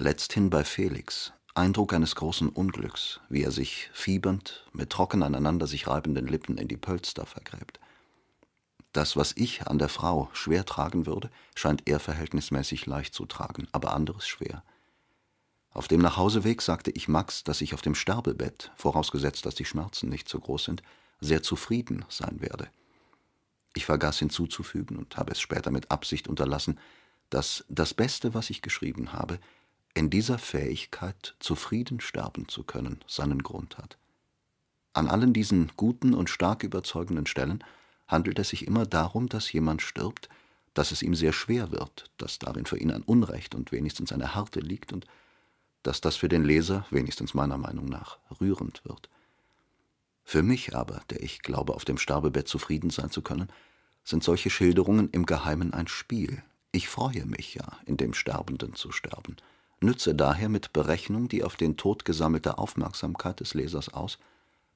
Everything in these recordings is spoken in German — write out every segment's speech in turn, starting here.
letzthin bei Felix, Eindruck eines großen Unglücks, wie er sich fiebernd, mit trocken aneinander sich reibenden Lippen in die Pölster vergräbt. Das, was ich an der Frau schwer tragen würde, scheint er verhältnismäßig leicht zu tragen, aber anderes schwer. Auf dem Nachhauseweg sagte ich Max, dass ich auf dem Sterbebett, vorausgesetzt, dass die Schmerzen nicht so groß sind, sehr zufrieden sein werde. Ich vergaß hinzuzufügen und habe es später mit Absicht unterlassen, dass das Beste, was ich geschrieben habe, in dieser Fähigkeit, zufrieden sterben zu können, seinen Grund hat. An allen diesen guten und stark überzeugenden Stellen handelt es sich immer darum, dass jemand stirbt, dass es ihm sehr schwer wird, dass darin für ihn ein Unrecht und wenigstens eine Harte liegt und dass das für den Leser, wenigstens meiner Meinung nach, rührend wird. Für mich aber, der ich glaube, auf dem Sterbebett zufrieden sein zu können, sind solche Schilderungen im Geheimen ein Spiel. Ich freue mich ja, in dem Sterbenden zu sterben – nütze daher mit Berechnung die auf den Tod gesammelte Aufmerksamkeit des Lesers aus,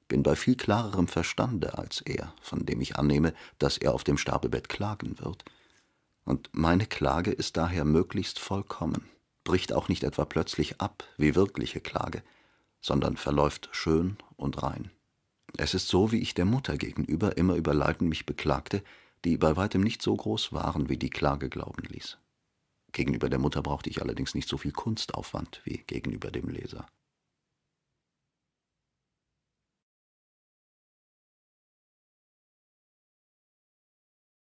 bin bei viel klarerem Verstande als er, von dem ich annehme, dass er auf dem Sterbebett klagen wird. Und meine Klage ist daher möglichst vollkommen, bricht auch nicht etwa plötzlich ab wie wirkliche Klage, sondern verläuft schön und rein. Es ist so, wie ich der Mutter gegenüber immer über Leiden mich beklagte, die bei weitem nicht so groß waren, wie die Klage glauben ließ. Gegenüber der Mutter brauchte ich allerdings nicht so viel Kunstaufwand wie gegenüber dem Leser.